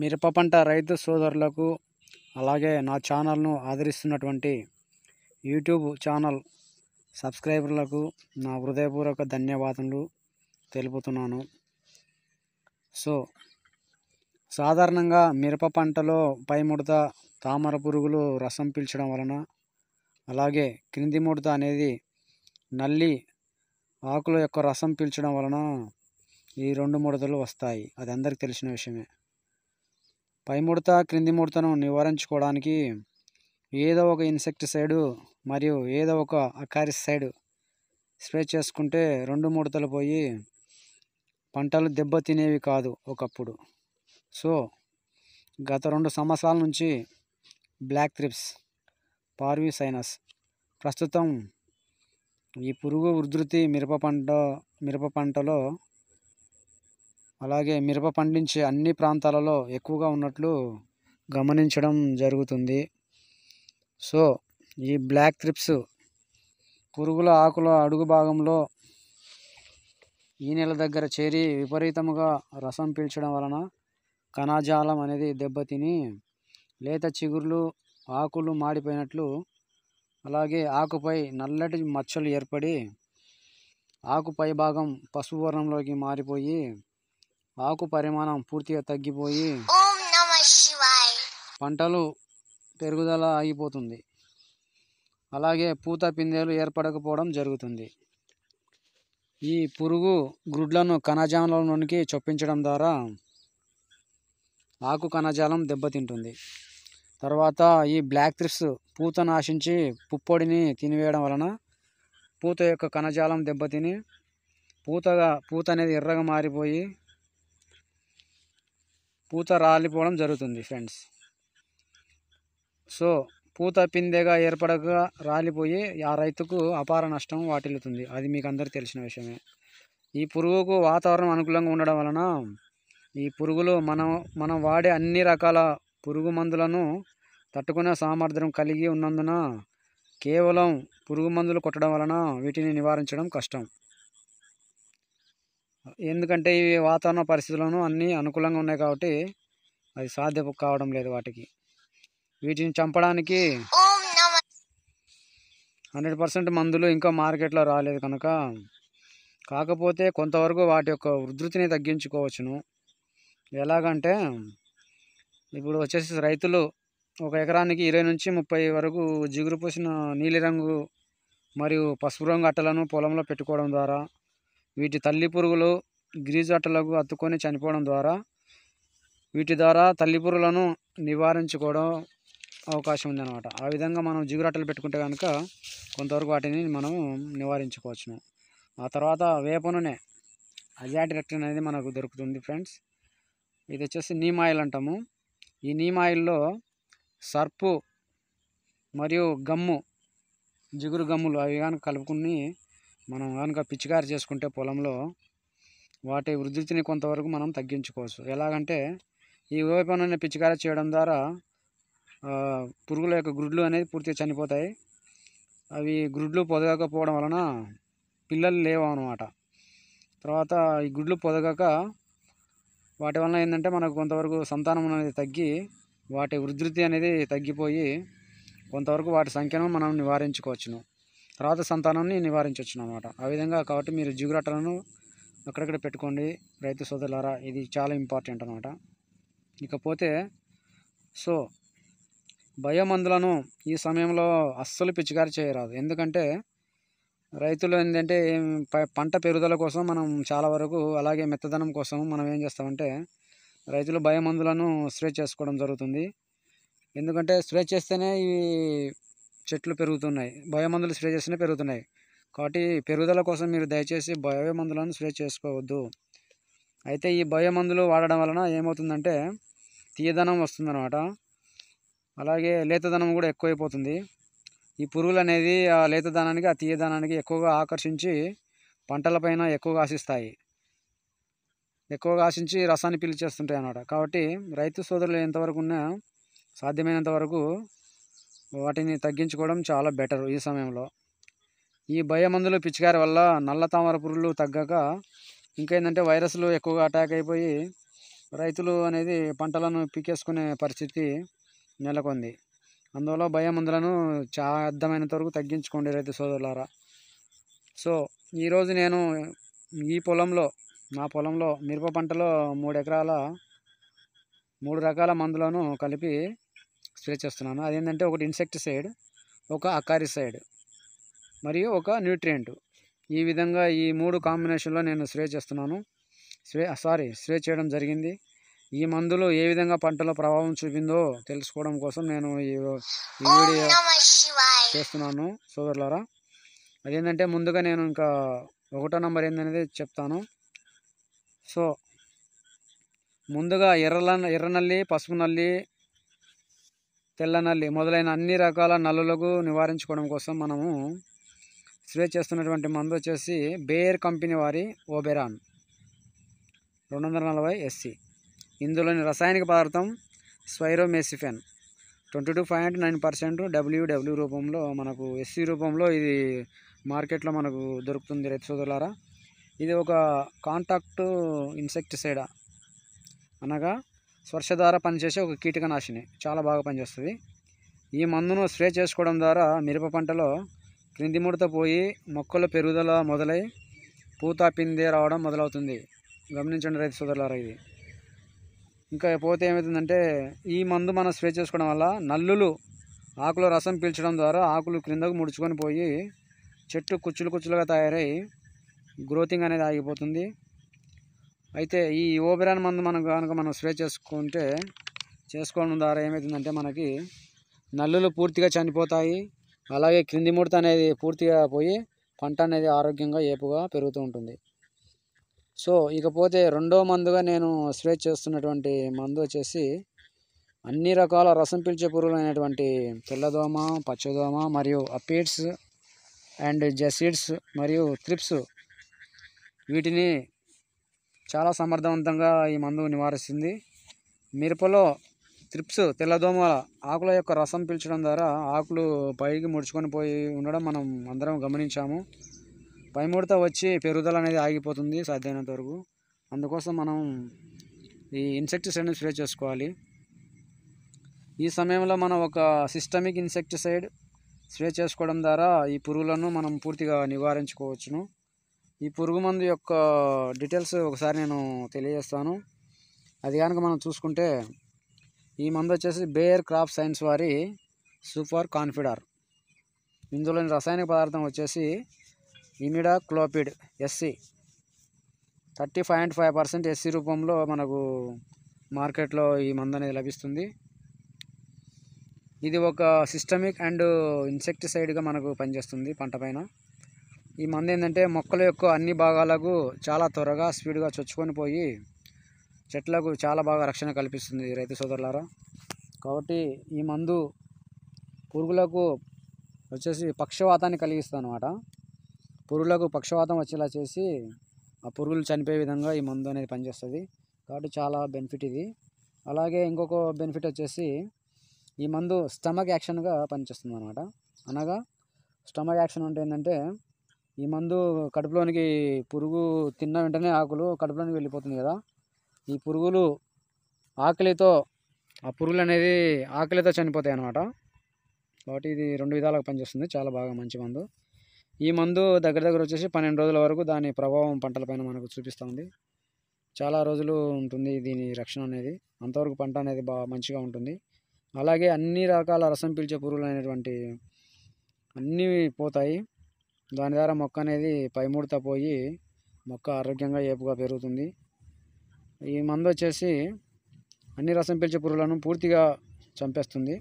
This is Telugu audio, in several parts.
మిరప పంట రైతు సోదరులకు అలాగే నా ఛానల్ను ఆదరిస్తున్నటువంటి యూట్యూబ్ ఛానల్ సబ్స్క్రైబర్లకు నా హృదయపూర్వక ధన్యవాదములు తెలుపుతున్నాను సో సాధారణంగా మిరప పంటలో పైముడత తామర పురుగులు రసం పీల్చడం వలన అలాగే క్రింది ముడత అనేది నల్లి ఆకుల యొక్క రసం పీల్చడం వలన ఈ రెండు ముడతలు వస్తాయి అది అందరికి తెలిసిన విషయమే పై ముడత క్రింది ముడతను నివారించుకోవడానికి ఏదో ఒక ఇన్సెక్టిసైడ్ మరియు ఏదో ఒక అకారిసైడ్ స్ప్రే చేసుకుంటే రెండు ముడతలు పోయి పంటలు దెబ్బతినేవి కాదు ఒకప్పుడు సో గత రెండు సంవత్సరాల నుంచి బ్లాక్ త్రిప్స్ సైనస్ ప్రస్తుతం ఈ పురుగు ఉధృతి మిరప పంట మిరప పంటలో అలాగే మిరప పండించే అన్ని ప్రాంతాలలో ఎక్కువగా ఉన్నట్లు గమనించడం జరుగుతుంది సో ఈ బ్లాక్ త్రిప్స్ పురుగుల ఆకుల అడుగు భాగంలో ఈ నెల దగ్గర చేరి విపరీతముగా రసం పీల్చడం వలన కణజాలం అనేది దెబ్బతిని లేత చిగుర్లు ఆకులు మాడిపోయినట్లు అలాగే ఆకుపై నల్లటి మచ్చలు ఏర్పడి ఆకుపై భాగం పసుపు వర్ణంలోకి మారిపోయి ఆకు పరిమాణం పూర్తిగా తగ్గిపోయి పంటలు పెరుగుదల ఆగిపోతుంది అలాగే పూత పిందెలు ఏర్పడకపోవడం జరుగుతుంది ఈ పురుగు గ్రుడ్లను కణజాలంలోనికి చొప్పించడం ద్వారా ఆకు కణజాలం దెబ్బతింటుంది తర్వాత ఈ బ్లాక్ త్రిప్స్ పూత నాశించి పుప్పొడిని తినివేయడం వలన పూత యొక్క కణజాలం దెబ్బతిని పూతగా పూత అనేది ఎర్రగా మారిపోయి పూత రాలిపోవడం జరుగుతుంది ఫ్రెండ్స్ సో పూత పిందెగా ఏర్పడక రాలిపోయి ఆ రైతుకు అపార నష్టం వాటిల్లుతుంది అది మీకు అందరికీ తెలిసిన విషయమే ఈ పురుగుకు వాతావరణం అనుకూలంగా ఉండడం వలన ఈ పురుగులు మనం మనం వాడే అన్ని రకాల పురుగు మందులను తట్టుకునే సామర్థ్యం కలిగి ఉన్నందున కేవలం పురుగు మందులు కొట్టడం వలన వీటిని నివారించడం కష్టం ఎందుకంటే ఈ వాతావరణ పరిస్థితులను అన్నీ అనుకూలంగా ఉన్నాయి కాబట్టి అది సాధ్య కావడం లేదు వాటికి వీటిని చంపడానికి హండ్రెడ్ పర్సెంట్ మందులు ఇంకా మార్కెట్లో రాలేదు కనుక కాకపోతే కొంతవరకు వాటి యొక్క ఉధృతిని తగ్గించుకోవచ్చును ఎలాగంటే ఇప్పుడు వచ్చేసి రైతులు ఒక ఎకరానికి ఇరవై నుంచి ముప్పై వరకు జిగురు పూసిన నీలిరంగు మరియు పసుపు రంగు అట్టలను పొలంలో పెట్టుకోవడం ద్వారా వీటి తల్లి పురుగులు గిరిజట్టులకు అతుక్కొని చనిపోవడం ద్వారా వీటి ద్వారా తల్లి పురుగులను నివారించుకోవడం అవకాశం ఉందన్నమాట ఆ విధంగా మనం జిగురట్టలు పెట్టుకుంటే కనుక కొంతవరకు వాటిని మనం నివారించుకోవచ్చును ఆ తర్వాత వేప నూనె అజాటిరెక్ట్ అనేది మనకు దొరుకుతుంది ఫ్రెండ్స్ ఇది వచ్చేసి నీమ్ ఆయిల్ అంటాము ఈ నీమ్ ఆయిల్లో సర్పు మరియు గమ్ము జిగురు గమ్ములు అవి కానీ కలుపుకుని మనం కనుక పిచ్చికారి చేసుకుంటే పొలంలో వాటి వృద్ధిని కొంతవరకు మనం తగ్గించుకోవచ్చు ఎలాగంటే ఈ వేపననే పిచ్చికారి చేయడం ద్వారా పురుగుల యొక్క గుడ్లు అనేది పూర్తిగా చనిపోతాయి అవి గుడ్లు పొదగకపోవడం వలన పిల్లలు లేవు అనమాట తర్వాత ఈ గుడ్లు పొదగక వాటి వలన ఏంటంటే మనకు కొంతవరకు సంతానం అనేది తగ్గి వాటి ఉధృతి అనేది తగ్గిపోయి కొంతవరకు వాటి సంఖ్యను మనం నివారించుకోవచ్చును రాత సంతానాన్ని నివారించవచ్చు అనమాట ఆ విధంగా కాబట్టి మీరు జిగురాటలను అక్కడక్కడ పెట్టుకోండి రైతు సోదరులారా ఇది చాలా ఇంపార్టెంట్ అనమాట ఇకపోతే సో భయమందులను ఈ సమయంలో అస్సలు పిచికారి చేయరాదు ఎందుకంటే రైతులు ఏంటంటే పంట పెరుగుదల కోసం మనం చాలా వరకు అలాగే మెత్తదనం కోసం మనం ఏం చేస్తామంటే రైతులు భయమందులను స్ప్రే చేసుకోవడం జరుగుతుంది ఎందుకంటే స్ప్రే చేస్తేనే ఈ చెట్లు పెరుగుతున్నాయి బయో మందులు స్ప్రే చేస్తేనే పెరుగుతున్నాయి కాబట్టి పెరుగుదల కోసం మీరు దయచేసి బయో మందులను స్ప్రే చేసుకోవద్దు అయితే ఈ బయో మందులు వాడడం వలన ఏమవుతుందంటే తీయదనం వస్తుందన్నమాట అలాగే లేతదనం కూడా ఎక్కువైపోతుంది ఈ పురుగులు అనేది ఆ లేతదనానికి ఆ తీయదనానికి ఎక్కువగా ఆకర్షించి పంటలపైన ఎక్కువగా ఆశిస్తాయి ఎక్కువగా ఆశించి రసాన్ని పీల్చేస్తుంటాయి అన్నమాట కాబట్టి రైతు సోదరులు ఎంతవరకు ఉన్నా సాధ్యమైనంత వరకు వాటిని తగ్గించుకోవడం చాలా బెటర్ ఈ సమయంలో ఈ భయమందులు పిచికారి వల్ల నల్ల తామర పురుగులు తగ్గక ఇంకేందంటే వైరస్లు ఎక్కువగా అటాక్ అయిపోయి రైతులు అనేది పంటలను పీకేసుకునే పరిస్థితి నెలకొంది అందువల్ల మందులను చాలా అర్థమైన వరకు తగ్గించుకోండి రైతు సోదరులారా సో ఈరోజు నేను ఈ పొలంలో నా పొలంలో మిరప పంటలో మూడు ఎకరాల మూడు రకాల మందులను కలిపి స్ప్రే చేస్తున్నాను అదేంటంటే ఒకటి ఇన్సెక్టిసైడ్ ఒక అకారిసైడ్ మరియు ఒక న్యూట్రియంట్ ఈ విధంగా ఈ మూడు కాంబినేషన్లో నేను స్ప్రే చేస్తున్నాను స్ప్రే సారీ స్ప్రే చేయడం జరిగింది ఈ మందులు ఏ విధంగా పంటలో ప్రభావం చూపిందో తెలుసుకోవడం కోసం నేను ఈ వీడియో చేస్తున్నాను సోదరులారా అదేంటంటే ముందుగా నేను ఇంకా ఒకటో నెంబర్ ఏందనేది చెప్తాను సో ముందుగా ఎర్ర నల్లి పసుపు నల్లి తెల్ల నల్లి మొదలైన అన్ని రకాల నల్లులకు నివారించుకోవడం కోసం మనము స్ప్రే చేస్తున్నటువంటి మందు వచ్చేసి బేర్ కంపెనీ వారి ఓబెరాన్ రెండు వందల నలభై ఎస్సీ ఇందులోని రసాయనిక పదార్థం spiromesifen twenty two point nine percent W W రూపంలో మనకు ఎస్సీ రూపంలో ఇది మార్కెట్లో మనకు దొరుకుతుంది రైతు సోదరులారా ఇది ఒక కాంటాక్ట్ ఇన్సెక్టిసైడా అనగా స్పర్శ ద్వారా పనిచేసే ఒక కీటకనాశిని చాలా బాగా పనిచేస్తుంది ఈ మందును స్ప్రే చేసుకోవడం ద్వారా మిరప పంటలో క్రింది ముడత పోయి మొక్కల పెరుగుదల మొదలై పూత పిందే రావడం మొదలవుతుంది గమనించండి రైతు సోదరులారా ఇది ఇంకా పోతే ఏమవుతుందంటే ఈ మందు మనం స్ప్రే చేసుకోవడం వల్ల నల్లులు ఆకుల రసం పీల్చడం ద్వారా ఆకులు క్రిందకు ముడుచుకొని పోయి చెట్టు కుచ్చులు కుచ్చులుగా తయారై గ్రోతింగ్ అనేది ఆగిపోతుంది అయితే ఈ ఓబెరాన్ మందు మనం కనుక మనం స్ప్రే చేసుకుంటే చేసుకోవడం ద్వారా ఏమవుతుందంటే మనకి నల్లులు పూర్తిగా చనిపోతాయి అలాగే క్రింది ముడత అనేది పూర్తిగా పోయి పంట అనేది ఆరోగ్యంగా ఏపుగా పెరుగుతూ ఉంటుంది సో ఇకపోతే రెండో మందుగా నేను స్ప్రే చేస్తున్నటువంటి మందు వచ్చేసి అన్ని రకాల రసం పీల్చే పురుగులు అయినటువంటి తెల్లదోమ పచ్చదోమ మరియు అపీడ్స్ అండ్ జెసిడ్స్ మరియు త్రిప్స్ వీటిని చాలా సమర్థవంతంగా ఈ మందు నివారిస్తుంది మిరపలో త్రిప్స్ తెల్లదోమల ఆకుల యొక్క రసం పీల్చడం ద్వారా ఆకులు పైకి ముడుచుకొని పోయి ఉండడం మనం అందరం గమనించాము పై వచ్చి పెరుగుదల అనేది ఆగిపోతుంది సాధ్యమైనంత వరకు అందుకోసం మనం ఈ ఇన్సెక్టిసైడ్ని స్ప్రే చేసుకోవాలి ఈ సమయంలో మనం ఒక సిస్టమిక్ ఇన్సెక్టిసైడ్ స్ప్రే చేసుకోవడం ద్వారా ఈ పురుగులను మనం పూర్తిగా నివారించుకోవచ్చును ఈ పురుగు మందు యొక్క డీటెయిల్స్ ఒకసారి నేను తెలియజేస్తాను అది కనుక మనం చూసుకుంటే ఈ మందు వచ్చేసి బేయర్ క్రాప్ సైన్స్ వారి సూపర్ కాన్ఫిడర్ ఇందులోని రసాయనిక పదార్థం వచ్చేసి imidacloprid SC thirty five and five percent SC రూపంలో మనకు మార్కెట్లో ఈ మందు అనేది లభిస్తుంది ఇది ఒక సిస్టమిక్ అండ్ ఇన్సెక్టిసైడ్గా మనకు పనిచేస్తుంది పంట పైన ఈ మందు ఏంటంటే మొక్కల యొక్క అన్ని భాగాలకు చాలా త్వరగా స్పీడ్గా చొచ్చుకొని పోయి చెట్లకు చాలా బాగా రక్షణ కల్పిస్తుంది రైతు సోదరులారా కాబట్టి ఈ మందు పురుగులకు వచ్చేసి పక్షవాతాన్ని కలిగిస్తుంది అనమాట పురుగులకు పక్షవాతం వచ్చేలా చేసి ఆ పురుగులు చనిపోయే విధంగా ఈ మందు అనేది పనిచేస్తుంది కాబట్టి చాలా బెనిఫిట్ ఇది అలాగే ఇంకొక బెనిఫిట్ వచ్చేసి ఈ మందు స్టమక్ యాక్షన్గా పనిచేస్తుంది అనమాట అనగా స్టమక్ యాక్షన్ అంటే ఏంటంటే ఈ మందు కడుపులోనికి పురుగు తిన్న వెంటనే ఆకులు కడుపులోనికి వెళ్ళిపోతుంది కదా ఈ పురుగులు ఆకలితో ఆ పురుగులు అనేది ఆకలితో చనిపోతాయి అన్నమాట కాబట్టి ఇది రెండు విధాలుగా పనిచేస్తుంది చాలా బాగా మంచి మందు ఈ మందు దగ్గర దగ్గర వచ్చేసి పన్నెండు రోజుల వరకు దాని ప్రభావం పంటలపైన మనకు చూపిస్తూ ఉంది చాలా రోజులు ఉంటుంది దీని రక్షణ అనేది అంతవరకు పంట అనేది బాగా మంచిగా ఉంటుంది అలాగే అన్ని రకాల రసం పీల్చే పురుగులు అనేటువంటి అన్నీ పోతాయి దాని ద్వారా మొక్క అనేది పైముడత పోయి మొక్క ఆరోగ్యంగా ఏపుగా పెరుగుతుంది ఈ మందు వచ్చేసి అన్ని రసం పీల్చే పురుగులను పూర్తిగా చంపేస్తుంది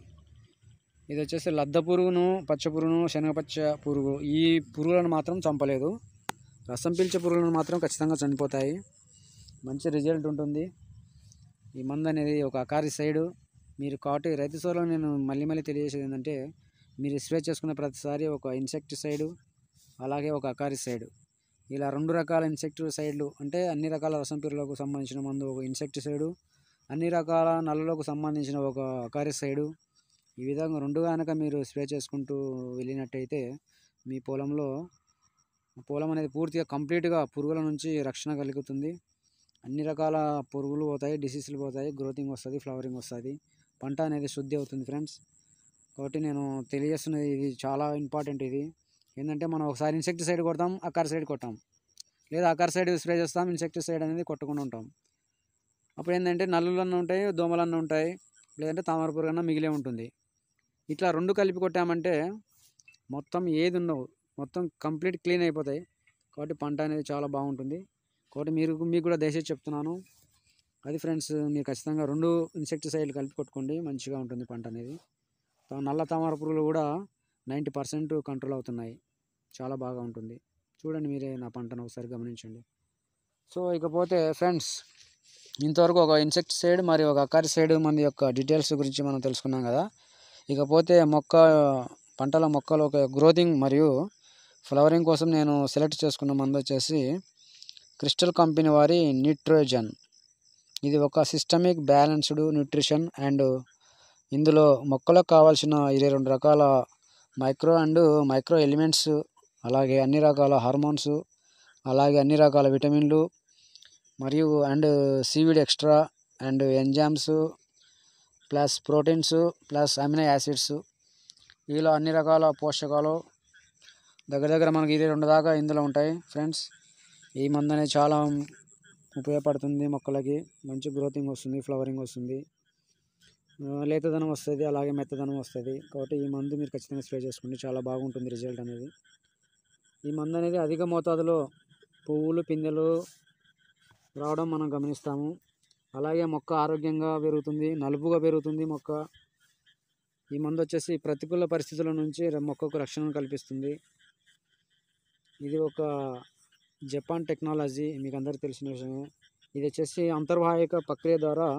ఇది వచ్చేసి లద్ద పురుగును పచ్చ పురుగును శనగపచ్చ పురుగు ఈ పురుగులను మాత్రం చంపలేదు రసం పీల్చే పురుగులను మాత్రం ఖచ్చితంగా చనిపోతాయి మంచి రిజల్ట్ ఉంటుంది ఈ మందు అనేది ఒక అకారి సైడు మీరు కాబట్టి రైతు సోలో నేను మళ్ళీ మళ్ళీ తెలియజేసేది ఏంటంటే మీరు స్ప్రే చేసుకునే ప్రతిసారి ఒక ఇన్సెక్టిసైడు అలాగే ఒక అకారిసైడ్ ఇలా రెండు రకాల ఇన్సెక్టిసైడ్లు అంటే అన్ని రకాల రసంపీరులకు సంబంధించిన మందు ఒక ఇన్సెక్టిసైడు అన్ని రకాల నల్లలకు సంబంధించిన ఒక అకారిసైడు ఈ విధంగా రెండు కనుక మీరు స్ప్రే చేసుకుంటూ వెళ్ళినట్టయితే మీ పొలంలో పొలం అనేది పూర్తిగా కంప్లీట్గా పురుగుల నుంచి రక్షణ కలుగుతుంది అన్ని రకాల పురుగులు పోతాయి డిసీజులు పోతాయి గ్రోతింగ్ వస్తుంది ఫ్లవరింగ్ వస్తుంది పంట అనేది శుద్ధి అవుతుంది ఫ్రెండ్స్ కాబట్టి నేను తెలియజేస్తున్నది ఇది చాలా ఇంపార్టెంట్ ఇది ఏంటంటే మనం ఒకసారి ఇన్సెక్టిసైడ్ కొడతాం అకార్ సైడ్ కొట్టాం లేదా అకార్ సైడ్ స్ప్రే చేస్తాం ఇన్సెక్టిసైడ్ అనేది కొట్టకుండా ఉంటాం అప్పుడు ఏంటంటే నల్లులన్నీ ఉంటాయి దోమలన్నీ ఉంటాయి లేదంటే తామర కన్నా మిగిలే ఉంటుంది ఇట్లా రెండు కలిపి కొట్టామంటే మొత్తం ఏది ఉండవు మొత్తం కంప్లీట్ క్లీన్ అయిపోతాయి కాబట్టి పంట అనేది చాలా బాగుంటుంది కాబట్టి మీరు మీకు కూడా దయచేసి చెప్తున్నాను అది ఫ్రెండ్స్ మీరు ఖచ్చితంగా రెండు ఇన్సెక్టిసైడ్లు కలిపి కొట్టుకోండి మంచిగా ఉంటుంది పంట అనేది నల్ల తామర పురుగులు కూడా నైంటీ పర్సెంట్ కంట్రోల్ అవుతున్నాయి చాలా బాగా ఉంటుంది చూడండి మీరే నా పంటను ఒకసారి గమనించండి సో ఇకపోతే ఫ్రెండ్స్ ఇంతవరకు ఒక ఇన్సెక్ట్ సైడ్ మరియు ఒక అక్కరి సైడ్ మన యొక్క డీటెయిల్స్ గురించి మనం తెలుసుకున్నాం కదా ఇకపోతే మొక్క పంటల మొక్కలు ఒక గ్రోతింగ్ మరియు ఫ్లవరింగ్ కోసం నేను సెలెక్ట్ చేసుకున్న మందు వచ్చేసి క్రిస్టల్ కంపెనీ వారి న్యూట్రోజన్ ఇది ఒక సిస్టమిక్ బ్యాలెన్స్డ్ న్యూట్రిషన్ అండ్ ఇందులో మొక్కలకు కావాల్సిన ఇరవై రెండు రకాల మైక్రో అండ్ మైక్రో ఎలిమెంట్స్ అలాగే అన్ని రకాల హార్మోన్స్ అలాగే అన్ని రకాల విటమిన్లు మరియు and seaweed extra and enzymes plus proteins plus amino acids ఇలా అన్ని రకాల పోషకాలు దగ్గర దగ్గర మనకి ఇది రెండు దాకా ఇందులో ఉంటాయి ఫ్రెండ్స్ ఈ మందు అనేది చాలా ఉపయోగపడుతుంది మొక్కలకి మంచి గ్రోతింగ్ వస్తుంది ఫ్లవరింగ్ వస్తుంది లేతదనం వస్తుంది అలాగే మెత్తదనం వస్తుంది కాబట్టి ఈ మందు మీరు ఖచ్చితంగా స్ప్రే చేసుకుంటే చాలా బాగుంటుంది రిజల్ట్ అనేది ఈ మందు అనేది అధిక మోతాదులో పువ్వులు పిందెలు రావడం మనం గమనిస్తాము అలాగే మొక్క ఆరోగ్యంగా పెరుగుతుంది నలుపుగా పెరుగుతుంది మొక్క ఈ మందు వచ్చేసి ప్రతికూల పరిస్థితుల నుంచి మొక్కకు రక్షణ కల్పిస్తుంది ఇది ఒక జపాన్ టెక్నాలజీ మీకు అందరికీ తెలిసిన విషయమే ఇది వచ్చేసి అంతర్వాహిక ప్రక్రియ ద్వారా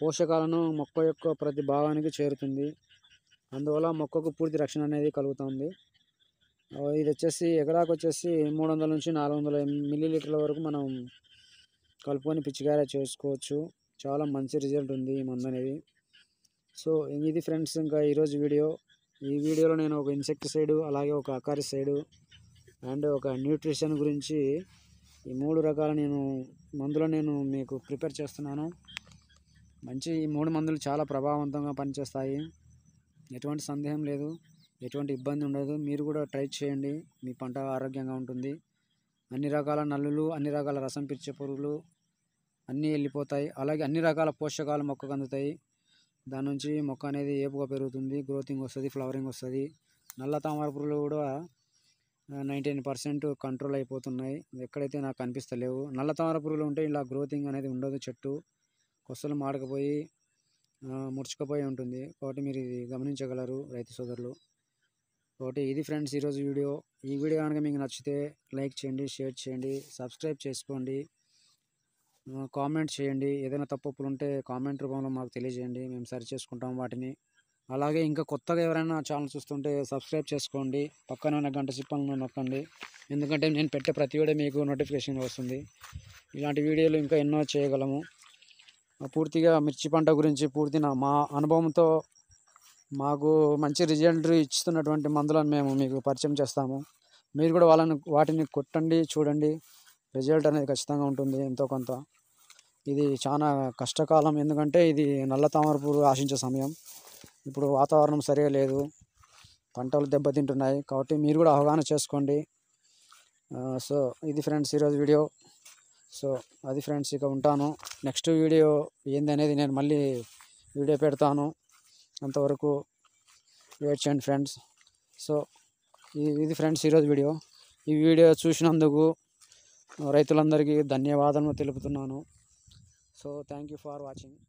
పోషకాలను మొక్క యొక్క ప్రతి భాగానికి చేరుతుంది అందువల్ల మొక్కకు పూర్తి రక్షణ అనేది కలుగుతుంది ఇది వచ్చేసి ఎకరాకు వచ్చేసి మూడు వందల నుంచి నాలుగు వందల మిల్లీలీటర్ల వరకు మనం కలుపుకొని పిచ్చికాయ చేసుకోవచ్చు చాలా మంచి రిజల్ట్ ఉంది ఈ మందు అనేది సో ఇది ఫ్రెండ్స్ ఇంకా ఈరోజు వీడియో ఈ వీడియోలో నేను ఒక సైడు అలాగే ఒక సైడు అండ్ ఒక న్యూట్రిషన్ గురించి ఈ మూడు రకాల నేను మందులు నేను మీకు ప్రిపేర్ చేస్తున్నాను మంచి ఈ మూడు మందులు చాలా ప్రభావవంతంగా పనిచేస్తాయి ఎటువంటి సందేహం లేదు ఎటువంటి ఇబ్బంది ఉండదు మీరు కూడా ట్రై చేయండి మీ పంట ఆరోగ్యంగా ఉంటుంది అన్ని రకాల నల్లులు అన్ని రకాల రసం పిచ్చే పురుగులు అన్నీ వెళ్ళిపోతాయి అలాగే అన్ని రకాల పోషకాలు మొక్కకు అందుతాయి దాని నుంచి మొక్క అనేది ఏపుగా పెరుగుతుంది గ్రోతింగ్ వస్తుంది ఫ్లవరింగ్ వస్తుంది నల్ల తామర పురుగులు కూడా నైంటీ పర్సెంట్ కంట్రోల్ అయిపోతున్నాయి ఎక్కడైతే నాకు కనిపిస్తలేవు నల్ల తామర పురుగులు ఉంటే ఇలా గ్రోతింగ్ అనేది ఉండదు చెట్టు కొసలు మాడకపోయి ముడుచుకుపోయి ఉంటుంది కాబట్టి మీరు ఇది గమనించగలరు రైతు సోదరులు ఒకటి ఇది ఫ్రెండ్స్ ఈరోజు వీడియో ఈ వీడియో కనుక మీకు నచ్చితే లైక్ చేయండి షేర్ చేయండి సబ్స్క్రైబ్ చేసుకోండి కామెంట్ చేయండి ఏదైనా తప్పులు ఉంటే కామెంట్ రూపంలో మాకు తెలియజేయండి మేము సరి చేసుకుంటాం వాటిని అలాగే ఇంకా కొత్తగా ఎవరైనా ఛానల్ చూస్తుంటే సబ్స్క్రైబ్ చేసుకోండి పక్కన ఉన్న గంట సిప్పలను నొక్కండి ఎందుకంటే నేను పెట్టే ప్రతి వీడియో మీకు నోటిఫికేషన్ వస్తుంది ఇలాంటి వీడియోలు ఇంకా ఎన్నో చేయగలము పూర్తిగా మిర్చి పంట గురించి పూర్తి మా అనుభవంతో మాకు మంచి రిజల్ట్ ఇచ్చుతున్నటువంటి మందులను మేము మీకు పరిచయం చేస్తాము మీరు కూడా వాళ్ళని వాటిని కొట్టండి చూడండి రిజల్ట్ అనేది ఖచ్చితంగా ఉంటుంది ఎంతో కొంత ఇది చాలా కష్టకాలం ఎందుకంటే ఇది నల్ల తామరపూరు ఆశించే సమయం ఇప్పుడు వాతావరణం సరిగా లేదు పంటలు దెబ్బతింటున్నాయి కాబట్టి మీరు కూడా అవగాహన చేసుకోండి సో ఇది ఫ్రెండ్స్ ఈరోజు వీడియో సో అది ఫ్రెండ్స్ ఇక ఉంటాను నెక్స్ట్ వీడియో ఏంది అనేది నేను మళ్ళీ వీడియో పెడతాను అంతవరకు వెయిట్ చేయండి ఫ్రెండ్స్ సో ఇది ఫ్రెండ్స్ ఈరోజు వీడియో ఈ వీడియో చూసినందుకు రైతులందరికీ ధన్యవాదాలు తెలుపుతున్నాను so thank you for watching